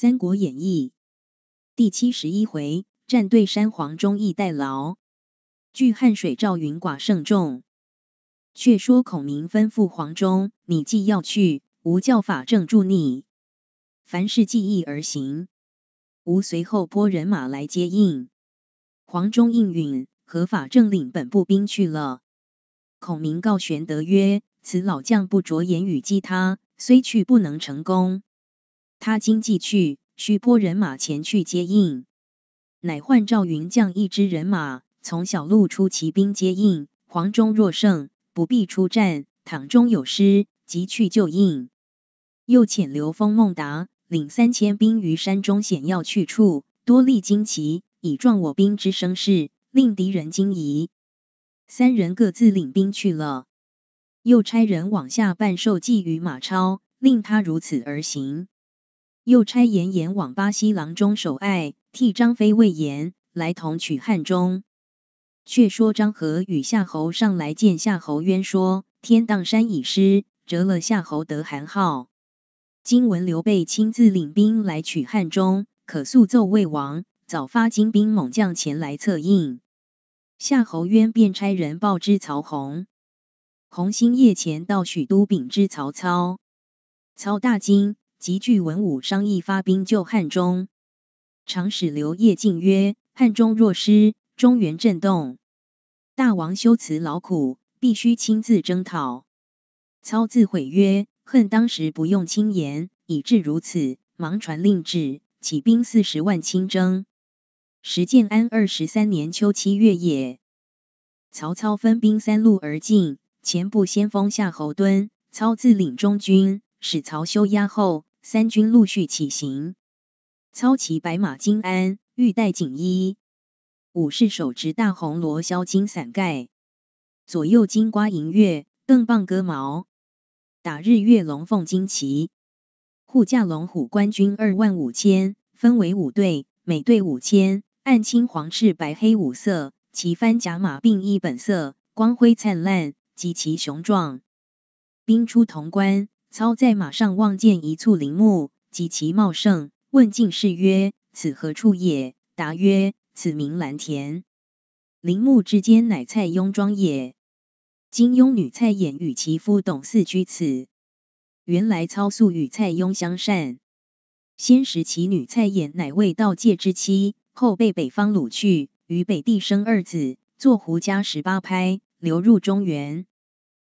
《三国演义》第七十一回，战队山黄忠义代劳，据汉水赵云寡胜众。却说孔明吩咐黄忠：“你既要去，吾教法正助你，凡事计议而行。吾随后拨人马来接应。”黄忠应允，合法正领本部兵去了。孔明告玄德曰：“此老将不着言语激他，虽去不能成功。”他今既去，须拨人马前去接应。乃唤赵云将一支人马从小路出，骑兵接应。黄忠若胜，不必出战；倘中有失，即去救应。又遣刘封、孟达领三千兵于山中险要去处多立旌旗，以壮我兵之声势，令敌人惊疑。三人各自领兵去了。又差人往下半兽计与马超，令他如此而行。又差严颜往巴西郎中守爱，替张飞、魏延来同取汉中。却说张合与夏侯尚来见夏侯渊，说天荡山已失，折了夏侯德、韩浩。今闻刘备亲自领兵来取汉中，可速奏魏王，早发精兵猛将前来策应。夏侯渊便差人报之曹洪，洪兴夜前到许都禀知曹操，操大惊。集聚文武商议发兵救汉中，长史刘烨进曰：“汉中若失，中原震动。大王修辞劳苦，必须亲自征讨。”操自悔曰：“恨当时不用轻言，以致如此。”忙传令旨，起兵四十万亲征。时建安二十三年秋七月也。曹操分兵三路而进，前部先锋夏侯惇，操自领中军，使曹休押后。三军陆续起行，操骑白马金鞍，玉带锦衣，武士手持大红罗霄金伞盖，左右金瓜银钺，更棒戈矛，打日月龙凤旌旗。护驾龙虎官军二万五千，分为五队，每队五千，按青黄赤白黑五色，旗帆甲马并一本色，光辉灿烂，极其雄壮。兵出潼关。操在马上望见一簇林木，极其茂盛，问进士曰：“此何处也？”答曰：“此名蓝田。林木之间乃蔡邕庄也。金庸女蔡琰与其夫董祀居此。原来操素与蔡邕相善，先时其女蔡琰乃未到界之妻，后被北方掳去，与北地生二子，作胡家十八拍，流入中原。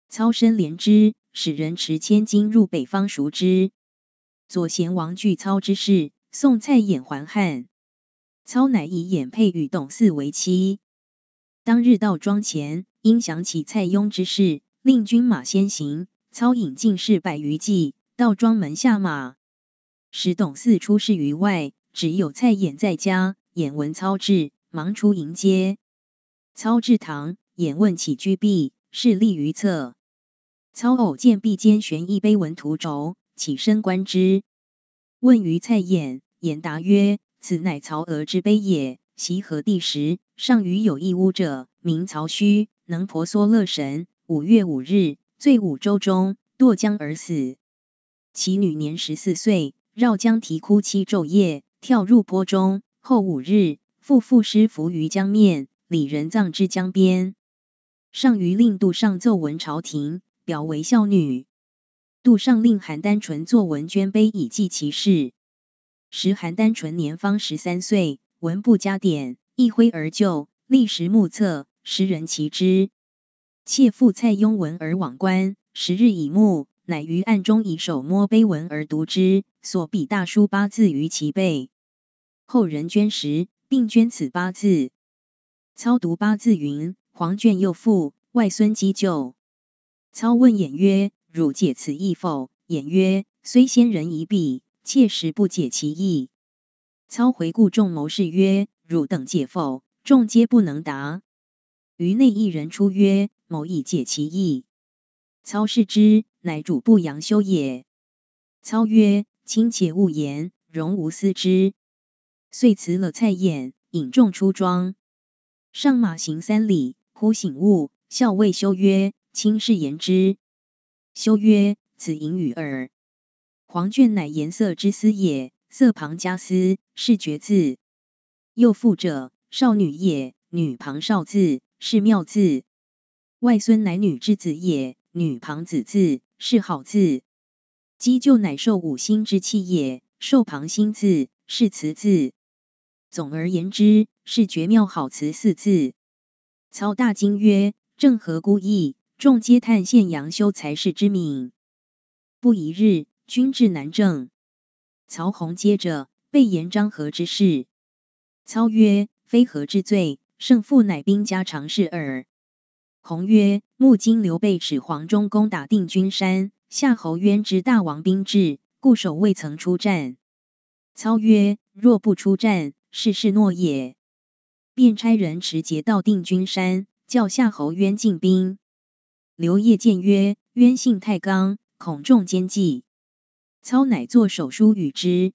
操身怜之。”使人持千金入北方赎之。左贤王惧操之势，送蔡琰还汉。操乃以演配与董祀为妻。当日道庄前，因想起蔡邕之事，令军马先行。操引进士百余骑，到庄门下马，使董祀出侍于外，只有蔡琰在家。演闻操至，忙出迎接。操至堂，演问起居毕，侍立于侧。操偶见壁间悬一碑文图轴，起身观之，问于蔡琰，言答曰：“此乃曹娥之碑也。其何地时？上虞有一巫者，名曹须，能婆娑乐神。五月五日，醉五舟中，堕江而死。其女年十四岁，绕江啼哭七昼夜，跳入波中。后五日，父父尸浮于江面，里人葬之江边。上虞令杜尚奏闻朝廷。”表为孝女，杜尚令邯郸淳作文捐碑以记其事。时邯郸淳年方十三岁，文不加点，一挥而就，历时目测，时人奇之。妾父蔡邕闻而往观，时日已暮，乃于暗中以手摸碑文而读之，所比大书八字于其背。后人捐时，并捐此八字。操读八字云：“黄卷幼父，外孙积旧。”操问演曰：“汝解此意否？”演曰：“虽先人一壁，切实不解其意。”操回顾众谋士曰：“汝等解否？”众皆不能答。于内一人出曰：“某亦解其意。”操视之，乃主不阳修也。操曰：“卿且勿言，容吾思之。”遂辞了蔡演，引众出庄，上马行三里，忽醒悟，校尉修曰：亲是言之，修曰：“此隐语耳。黄卷乃颜色之丝也，色旁加丝是绝字。幼妇者少女也，女旁少字是妙字。外孙乃女之子也，女旁子字是好字。积就乃受五星之气也，受旁星字是慈字。总而言之，是绝妙好词四字。”曹大惊曰：“正合孤意？”众皆叹羡杨修才是之敏。不一日，军至南郑。曹洪接着被延张合之事，操曰：“非合之罪，胜负乃兵家常事耳。”洪曰：“目今刘备使黄忠攻打定军山，夏侯渊之大王兵至，固守未曾出战。”操曰：“若不出战，是诺也。”便差人持节到定军山，叫夏侯渊进兵。刘烨谏曰：“渊性太刚，恐中奸计。”操乃作手书与之，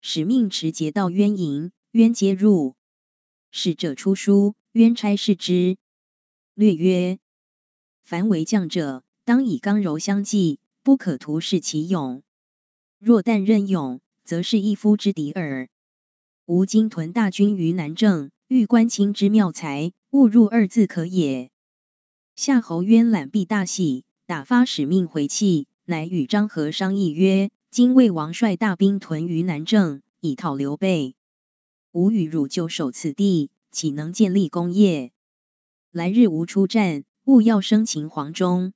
使命持节到渊营。渊皆入，使者出书，渊差视之，略曰：“凡为将者，当以刚柔相济，不可徒恃其勇。若但任勇，则是一夫之敌耳。吾今屯大军于南郑，欲观卿之妙才，勿入二字可也。”夏侯渊揽璧大喜，打发使命回气，乃与张合商议曰：“今魏王率大兵屯于南郑，以讨刘备。吾与汝就守此地，岂能建立功业？来日吾出战，勿要生擒黄忠。”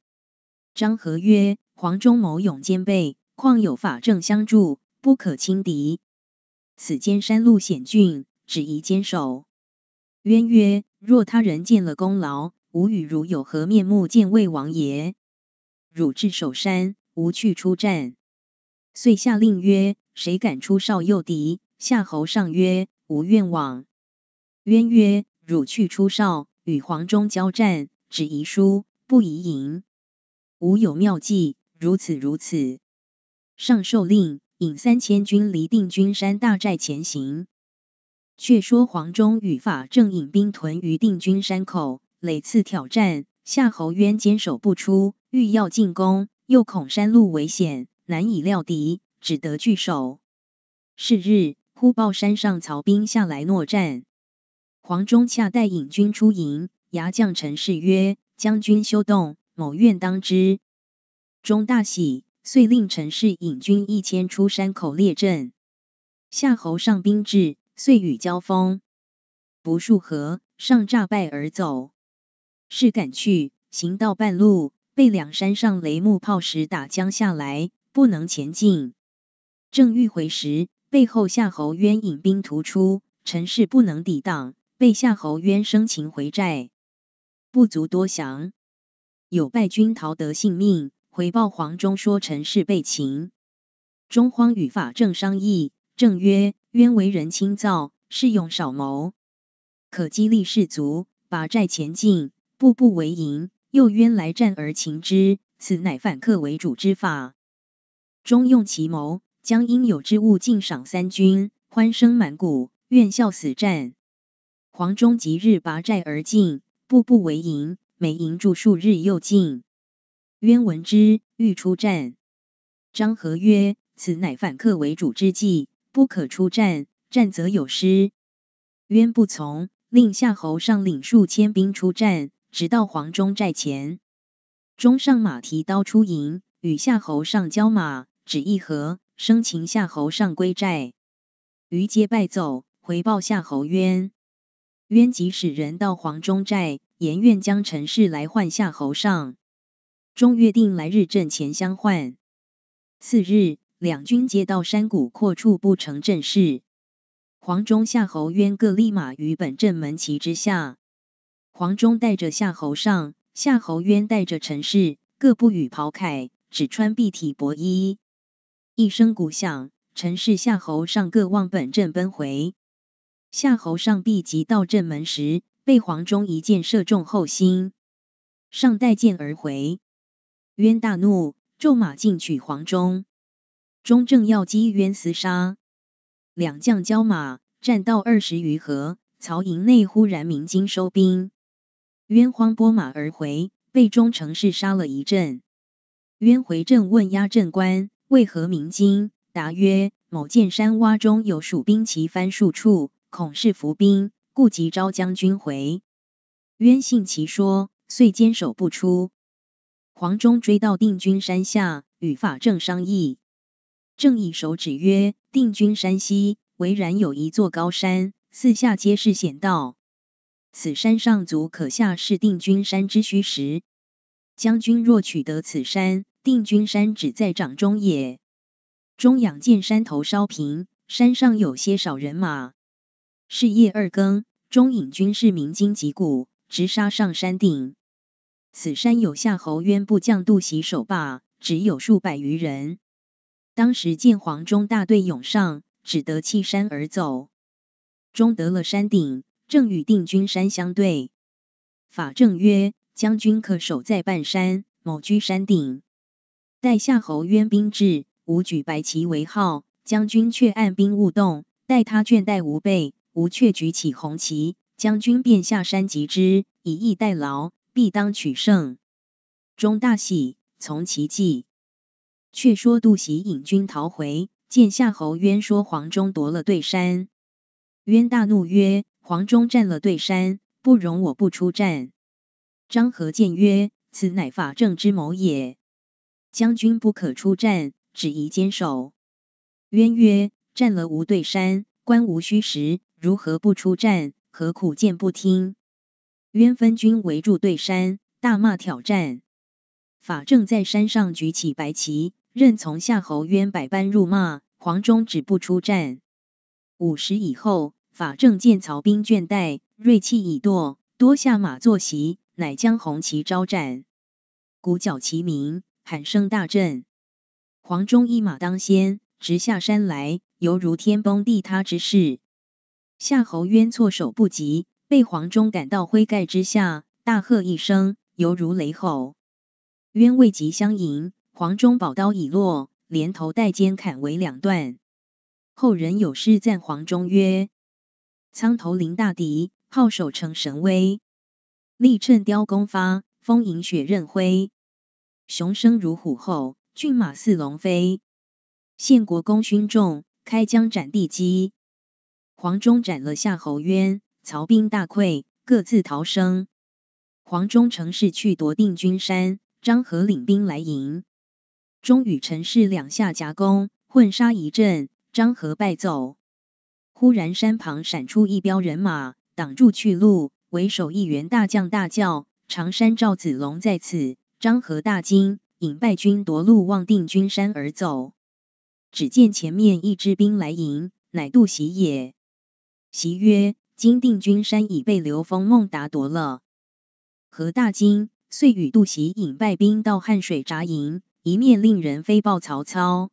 张合曰：“黄忠谋勇兼备，况有法正相助，不可轻敌。此间山路险峻，只宜坚守。”渊曰：“若他人建了功劳。”吾与汝有何面目见魏王爷？汝至守山，吾去出战。遂下令曰：谁敢出哨诱敌？夏侯尚曰：吾愿往。渊曰：汝去出哨，与黄忠交战，只宜输，不宜赢。吾有妙计，如此如此。上受令，引三千军离定军山大寨前行。却说黄忠与法正引兵屯于定军山口。累次挑战，夏侯渊坚守不出，欲要进攻，又恐山路危险，难以料敌，只得据守。是日，忽报山上曹兵下来搦战，黄忠恰带引军出营，牙将陈氏曰：“将军休动，某愿当之。”忠大喜，遂令陈氏引军一千出山口列阵。夏侯尚兵至，遂与交锋，不数合，尚诈败而走。是赶去，行到半路，被两山上雷木炮石打将下来，不能前进。正欲回时，背后夏侯渊引兵突出，陈氏不能抵挡，被夏侯渊生擒回寨。不足多详。有败军逃得性命，回报黄忠说：“陈氏被擒。”中荒与法正商议，正曰：“渊为人轻躁，是用少谋，可激励士卒，把寨前进。”步步为营，诱渊来战而擒之，此乃反客为主之法。中用奇谋，将应有之物尽赏三军，欢声满谷，愿效死战。黄忠即日拔寨而进，步步为营，每营住数日又进。渊闻之，欲出战。张合曰：“此乃反客为主之计，不可出战，战则有失。”渊不从，令夏侯尚领数千兵出战。直到黄忠寨前，中上马提刀出营，与夏侯尚交马，只一合，生擒夏侯尚归寨。余皆败走，回报夏侯渊。渊即使人到黄忠寨，言愿将陈氏来换夏侯尚。忠约定来日阵前相换。次日，两军皆到山谷阔处，不成阵势。黄忠、夏侯渊各立马于本阵门旗之下。黄忠带着夏侯尚，夏侯渊带着陈氏，各不与袍铠，只穿蔽体薄衣。一声鼓响，陈氏、夏侯尚各望本阵奔回。夏侯尚避及到阵门时，被黄忠一箭射中后心，尚带箭而回。渊大怒，骤马进取黄忠。忠正要击渊厮杀，两将交马，战到二十余合。曹营内忽然鸣金收兵。渊慌拨马而回，被忠诚士杀了一阵。渊回阵问押阵官：“为何鸣金？”答曰：“某见山洼中有蜀兵旗翻数处，恐是伏兵，故急召将军回。”渊信其说，遂坚守不出。黄忠追到定军山下，与法正商议。正以手指曰：“定军山西，巍然有一座高山，四下皆是险道。”此山上足可下是定军山之虚实，将军若取得此山，定军山只在掌中也。钟仰见山头稍平，山上有些少人马，是夜二更，钟引军士鸣金击鼓，直杀上山顶。此山有夏侯渊部将杜袭守把，只有数百余人。当时见黄忠大队涌上，只得弃山而走，终得了山顶。正与定军山相对，法正曰：“将军可守在半山，某居山顶，待夏侯渊兵至，吾举白旗为号。将军却按兵勿动，待他倦怠无备，吾却举起红旗，将军便下山急之，以逸待劳，必当取胜。”钟大喜，从其计。却说杜袭引军逃回，见夏侯渊说黄忠夺了对山，渊大怒曰：黄忠占了对山，不容我不出战。张合谏曰：“此乃法正之谋也，将军不可出战，只宜坚守。”渊曰：“占了无对山，关无虚实，如何不出战？何苦见不听？”渊分军围住对山，大骂挑战。法正在山上举起白旗，任从夏侯渊百般辱骂，黄忠只不出战。午时以后。法正见曹兵倦怠，锐气已堕，多下马坐席，乃将红旗招展，鼓角齐鸣，喊声大震。黄忠一马当先，直下山来，犹如天崩地塌之势。夏侯渊措手不及，被黄忠赶到麾盖之下，大喝一声，犹如雷吼。渊未及相迎，黄忠宝刀已落，连头带肩砍为两段。后人有诗赞黄忠曰。苍头临大敌，炮手成神威。力趁雕弓发，风迎雪刃挥。雄声如虎吼，骏马似龙飞。献国功勋重，开疆斩地基。黄忠斩了夏侯渊，曹兵大溃，各自逃生。黄忠乘势去夺定军山，张合领兵来迎。忠与陈氏两下夹攻，混杀一阵，张合败走。忽然山旁闪出一彪人马，挡住去路。为首一员大将大叫：“常山赵子龙在此！”张合大惊，引败军夺路望定军山而走。只见前面一支兵来迎，乃杜袭也。袭曰：“今定军山已被刘封孟达夺了。”何大惊，遂与杜袭引败兵到汉水扎营，一面令人飞报曹操。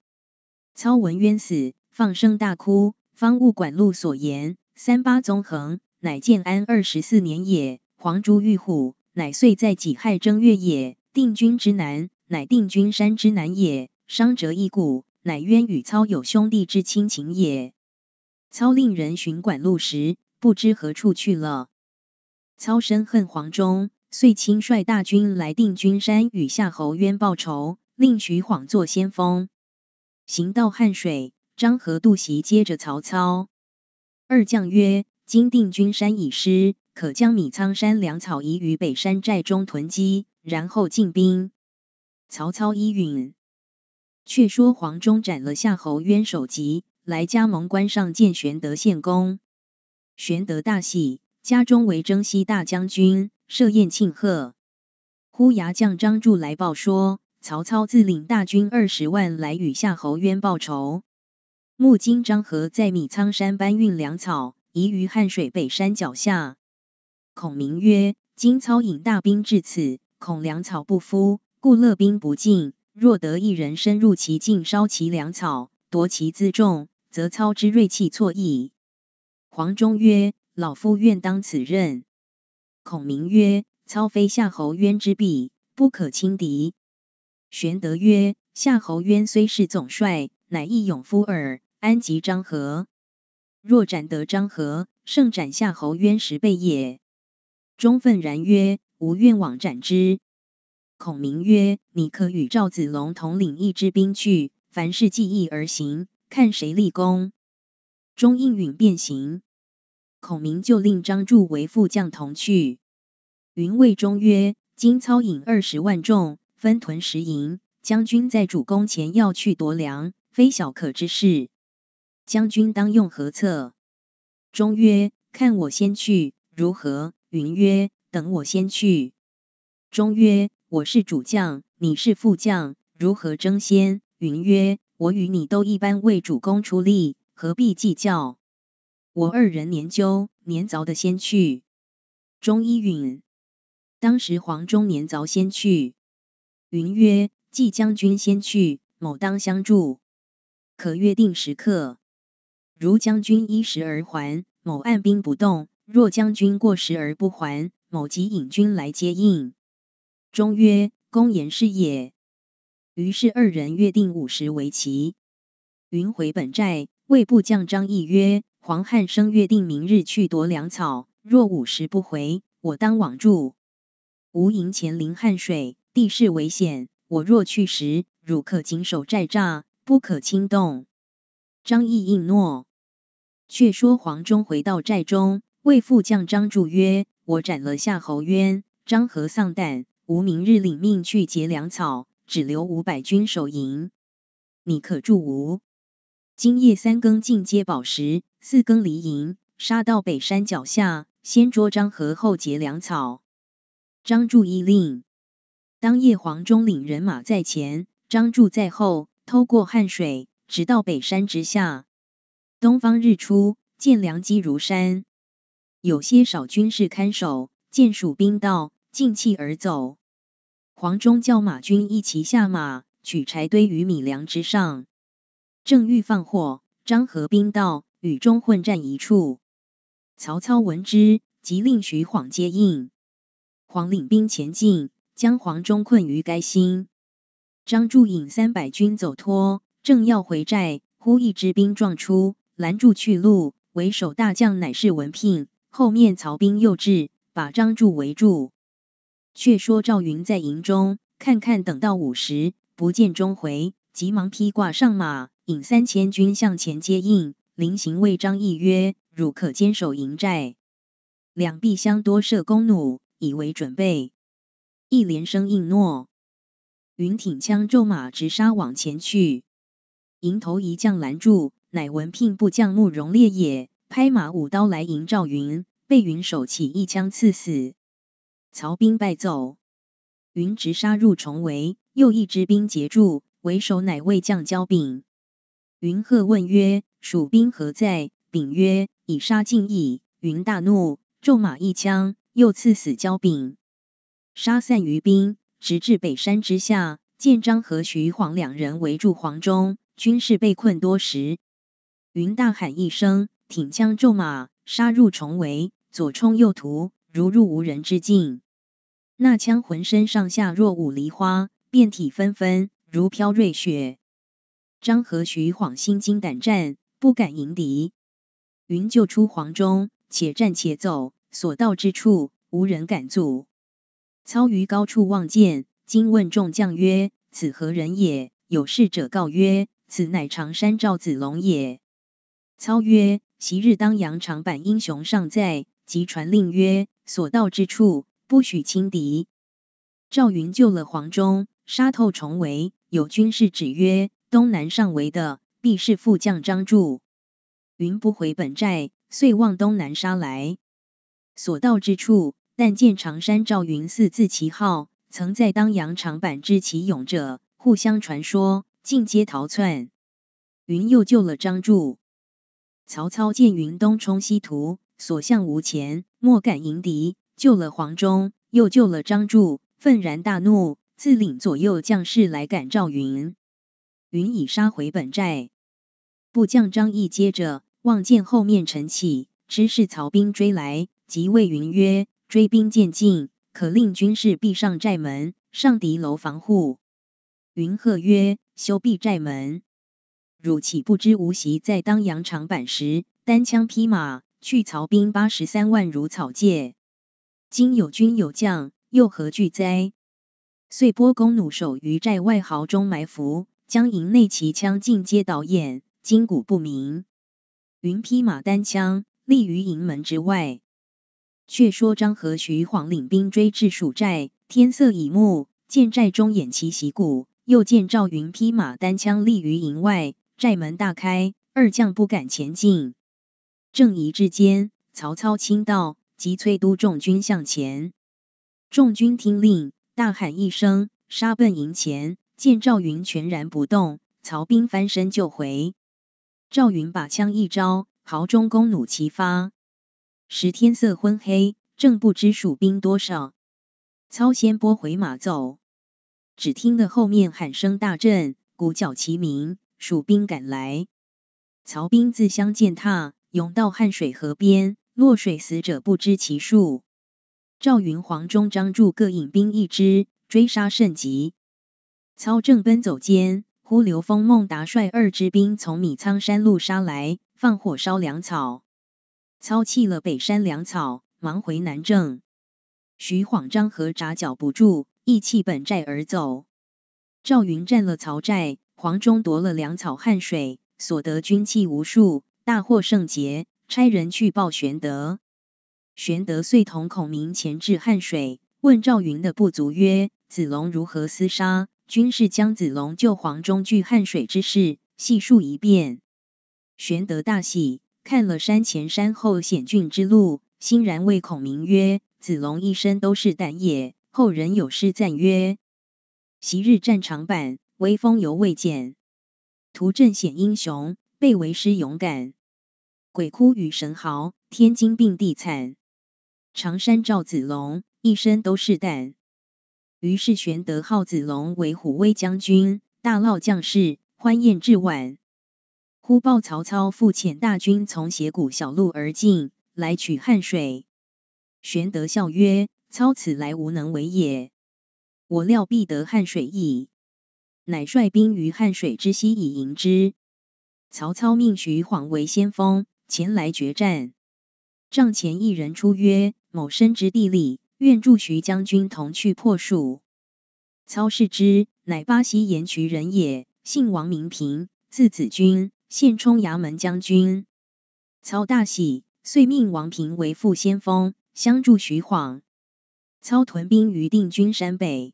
操闻冤死，放声大哭。方物管路所言，三八纵横，乃建安二十四年也。黄朱遇虎，乃岁在己亥正月也。定军之南，乃定军山之南也。伤折一故，乃渊与操有兄弟之亲情也。操令人寻管路时，不知何处去了。操深恨黄忠，遂亲率大军来定军山与夏侯渊报仇，令徐晃做先锋，行到汉水。张合、杜袭接着曹操二将曰：“今定军山已失，可将米仓山粮草移于北山寨中囤积，然后进兵。”曹操依允。却说黄忠斩了夏侯渊首级，来加盟关上见玄德献功，玄德大喜，家中为征西大将军设宴庆贺。呼牙将张著来报说：“曹操自领大军二十万来与夏侯渊报仇。”木金张合在米仓山搬运粮草，移于汉水北山脚下。孔明曰：“今操引大兵至此，恐粮草不敷，故勒兵不进。若得一人深入其境，烧其粮草，夺其辎重，则操之锐气挫矣。”黄忠曰：“老夫愿当此任。”孔明曰：“操非夏侯渊之敌，不可轻敌。”玄德曰：“夏侯渊虽是总帅，乃一勇夫耳。”安及张合，若斩得张合，胜斩夏侯渊十倍也。忠愤然曰：“吾愿往斩之。”孔明曰：“你可与赵子龙统领一支兵去，凡事计议而行，看谁立功。”钟应允便行。孔明就令张著为副将同去。云谓忠曰：“今操引二十万众，分屯十营，将军在主攻前要去夺粮，非小可之事。”将军当用何策？钟曰：“看我先去如何？”云曰：“等我先去。”钟曰：“我是主将，你是副将，如何争先？”云曰：“我与你都一般为主公出力，何必计较？我二人年究年凿的先去。”钟一允。当时黄忠年凿先去。云曰：“季将军先去，某当相助。可约定时刻。”如将军依时而还，某按兵不动；若将军过时而不还，某即引军来接应。钟曰：“公言是也。”于是二人约定午时为期。云回本寨，魏部将张毅曰：“黄汉升约定明日去夺粮草，若午时不回，我当往助。吾营前临汉水，地势危险，我若去时，汝可紧守寨栅，不可轻动。”张毅应诺。却说黄忠回到寨中，为副将张著曰：“我斩了夏侯渊，张合丧胆。吾明日领命去劫粮草，只留五百军守营。你可助吾。今夜三更进阶宝石，四更离营，杀到北山脚下，先捉张合，后劫粮草。”张著依令。当夜黄忠领人马在前，张著在后，偷过汉水，直到北山之下。东方日出，见粮积如山，有些少军士看守，见蜀兵到，尽弃而走。黄忠叫马军一齐下马，取柴堆于米粮之上，正欲放火，张合兵到，与中混战一处。曹操闻之，即令徐晃接应。黄领兵前进，将黄忠困于该心。张柱引三百军走脱，正要回寨，忽一支兵撞出。拦住去路，为首大将乃是文聘，后面曹兵又至，把张柱围住。却说赵云在营中看看，等到午时，不见钟回，急忙披挂上马，引三千军向前接应。临行为张翼曰：“汝可坚守营寨，两壁相多设弓弩，以为准备。”一连声应诺。云挺枪骤马，直杀往前去，迎头一将拦住。乃闻聘部将慕容烈也拍马舞刀来迎赵云，被云手起一枪刺死。曹兵败走，云直杀入重围，又一支兵截住，为首乃魏将焦炳。云鹤问曰：“蜀兵何在？”炳曰：“已杀尽矣。”云大怒，骤马一枪，又刺死焦炳。杀散余兵，直至北山之下，见张合、徐晃两人围住黄忠，军士被困多时。云大喊一声，挺枪骤马，杀入重围，左冲右突，如入无人之境。那枪浑身上下若舞梨花，遍体纷纷如飘瑞雪。张和徐晃心惊胆战，不敢迎敌。云救出黄忠，且战且走，所到之处无人敢阻。操于高处望见，惊问众将曰：“此何人也？”有事者告曰：“此乃常山赵子龙也。”操曰：“昔日当阳长坂，英雄尚在。即传令曰：所到之处，不许轻敌。”赵云救了黄忠，杀透重围。有军士指曰：“东南上围的，必是副将张著。”云不回本寨，遂望东南杀来。所到之处，但见“常山赵云”四字旗号，曾在当阳长坂之旗勇者，互相传说，尽皆逃窜。云又救了张著。曹操见云东冲西突，所向无前，莫敢迎敌，救了黄忠，又救了张著，愤然大怒，自领左右将士来赶赵云。云已杀回本寨，部将张翼接着望见后面晨起，知是曹兵追来，即谓云曰：“追兵渐进，可令军士闭上寨门，上敌楼防护。”云鹤曰：“休闭寨门！”汝岂不知吴袭在当阳长坂时，单枪匹马去曹兵八十三万如草芥？今有军有将，又何惧哉？遂拨弓弩手于寨外壕中埋伏，将营内骑枪尽皆导演今古不明。云披马单枪立于营门之外。却说张合、徐晃领兵追至蜀寨，天色已暮，见寨中偃旗息鼓，又见赵云披马单枪立于营外。寨门大开，二将不敢前进。正疑之间，曹操亲到，急催督众军向前。众军听令，大喊一声，杀奔营前。见赵云全然不动，曹兵翻身就回。赵云把枪一招，壕中弓弩齐发。时天色昏黑，正不知蜀兵多少。操先拨回马走，只听得后面喊声大震，鼓角齐鸣。蜀兵赶来，曹兵自相践踏，涌到汉水河边，落水死者不知其数。赵云、黄忠、张著各引兵一支，追杀甚急。操正奔走间，忽刘封、孟达率二支兵从米仓山路杀来，放火烧粮草。操弃了北山粮草，忙回南郑。徐晃、张合扎脚不住，意气本寨而走。赵云占了曹寨。黄忠夺了粮草汉水，所得军器无数，大获圣捷。差人去报玄德，玄德遂同孔明前至汉水，问赵云的部足曰：“子龙如何厮杀？”军士将子龙救黄忠拒汉水之事细述一遍。玄德大喜，看了山前山后险峻之路，欣然谓孔明曰：“子龙一身都是胆也。”后人有诗赞曰：“昔日战场板。”威风犹未减，图阵显英雄。被为师勇敢，鬼哭与神嚎，天惊并地惨。常山赵子龙，一身都是胆。于是玄德号子龙为虎威将军，大闹将士，欢宴至晚。忽报曹操复遣大军从斜谷小路而进来取汉水。玄德笑曰：“操此来无能为也，我料必得汉水矣。”乃率兵于汉水之西以迎之。曹操命徐晃为先锋，前来决战。帐前一人出曰：“某深知地利，愿助徐将军同去破蜀。”操视之，乃巴西盐渠人也，姓王，名平，字子君，现充衙门将军。操大喜，遂命王平为副先锋，相助徐晃。操屯兵于定军山北。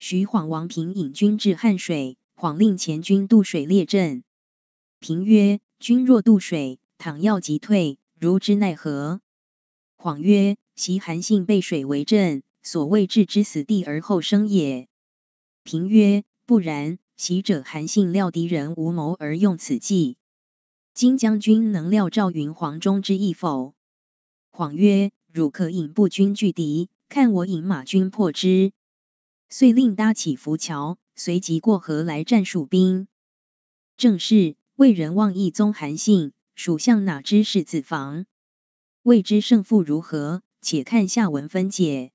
徐晃、王平引军至汉水，晃令前军渡水列阵。平曰：“君若渡水，倘要急退，如之奈何？”晃曰：“袭韩信背水为阵，所谓置之死地而后生也。”平曰：“不然，袭者韩信料敌人无谋而用此计，今将军能料赵云、黄忠之意否？”晃曰：“汝可引步军拒敌，看我引马军破之。”遂令搭起浮桥，随即过河来战蜀兵。正是魏人望义宗韩信，蜀相哪知是子房？未知胜负如何，且看下文分解。